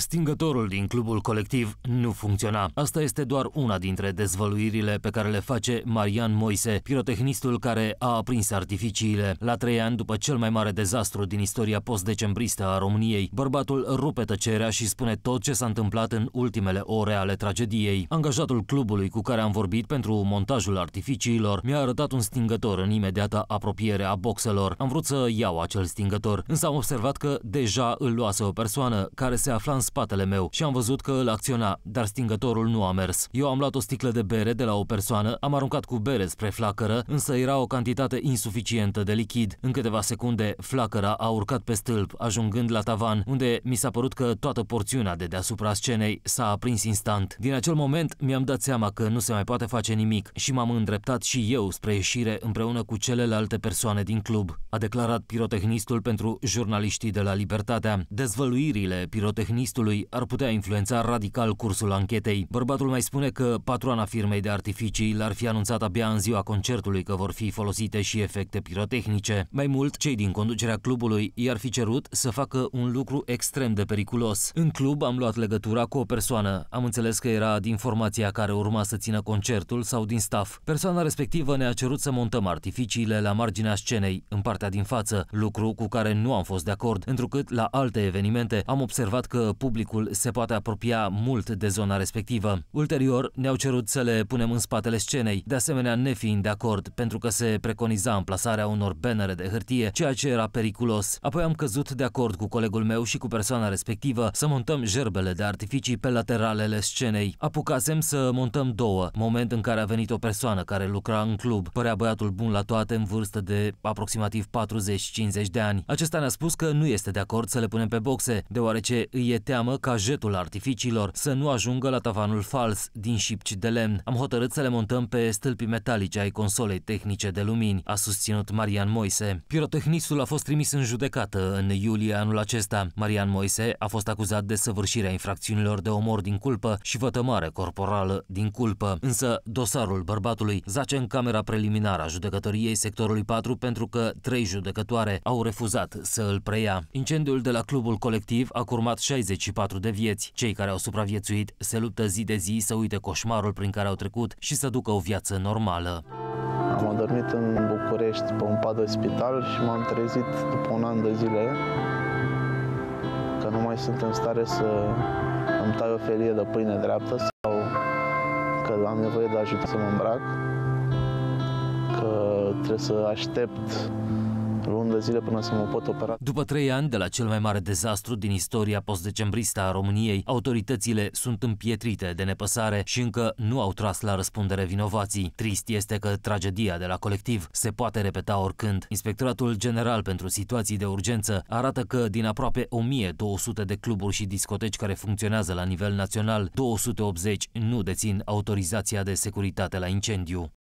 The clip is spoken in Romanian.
Stingătorul din clubul colectiv nu funcționa. Asta este doar una dintre dezvăluirile pe care le face Marian Moise, pirotehnistul care a aprins artificiile. La trei ani după cel mai mare dezastru din istoria postdecembristă a României, bărbatul rupe tăcerea și spune tot ce s-a întâmplat în ultimele ore ale tragediei. Angajatul clubului cu care am vorbit pentru montajul artificiilor mi-a arătat un stingător în imediata apropiere a boxelor. Am vrut să iau acel stingător, însă am observat că deja îl luase o persoană care se afla în spatele meu și am văzut că îl acționa, dar stingătorul nu a mers. Eu am luat o sticlă de bere de la o persoană, am aruncat cu bere spre flacără, însă era o cantitate insuficientă de lichid. În câteva secunde, flacăra a urcat pe stâlp, ajungând la tavan, unde mi s-a părut că toată porțiunea de deasupra scenei s-a aprins instant. Din acel moment mi-am dat seama că nu se mai poate face nimic și m-am îndreptat și eu spre ieșire împreună cu celelalte persoane din club, a declarat pirotehnistul pentru jurnaliștii de la Libertatea. Dezvăluirile pirotehnistului arestului ar putea influența radical cursul anchetei. Bărbatul mai spune că patroana firmei de artificii l-ar fi anunțat abia în ziua concertului că vor fi folosite și efecte pirotehnice. Mai mult, cei din conducerea clubului i-ar fi cerut să facă un lucru extrem de periculos. În club am luat legătura cu o persoană. Am înțeles că era din formația care urma să țină concertul sau din staff. Persoana respectivă ne-a cerut să montăm artificiile la marginea scenei, în partea din față, lucru cu care nu am fost de acord, întrucât la alte evenimente am observat că public publicul se poate apropia mult de zona respectivă. Ulterior, ne-au cerut să le punem în spatele scenei, de asemenea nefiind de acord, pentru că se preconiza amplasarea unor bannere de hârtie, ceea ce era periculos. Apoi am căzut de acord cu colegul meu și cu persoana respectivă să montăm gerbele de artificii pe lateralele scenei. Apucasem să montăm două, moment în care a venit o persoană care lucra în club. Părea băiatul bun la toate în vârstă de aproximativ 40-50 de ani. Acesta ne-a spus că nu este de acord să le punem pe boxe, deoarece îi e teamă teamă ca jetul artificiilor să nu ajungă la tavanul fals din șipci de lemn. Am hotărât să le montăm pe stâlpi metalice ai consolei tehnice de lumini, a susținut Marian Moise. Pirotehnistul a fost trimis în judecată în iulie anul acesta. Marian Moise a fost acuzat de săvârșirea infracțiunilor de omor din culpă și vătămare corporală din culpă. Însă dosarul bărbatului zace în camera preliminară a judecătoriei sectorului 4 pentru că trei judecătoare au refuzat să îl preia. Incendiul de la clubul colectiv a curmat 60 34 de vieți. Cei care au supraviețuit se luptă zi de zi să uite coșmarul prin care au trecut și să ducă o viață normală. Am adormit în București pe un pat de spital și m-am trezit după un an de zile că nu mai sunt în stare să îmi tai o felie de pâine dreaptă sau că am nevoie de ajutor să mă îmbrac, că trebuie să aștept luni de zile până să mă pot opera. După trei ani de la cel mai mare dezastru din istoria postdecembristă a României, autoritățile sunt împietrite de nepăsare și încă nu au tras la răspundere vinovații. Trist este că tragedia de la colectiv se poate repeta oricând. Inspectoratul General pentru Situații de Urgență arată că din aproape 1200 de cluburi și discoteci care funcționează la nivel național, 280 nu dețin autorizația de securitate la incendiu.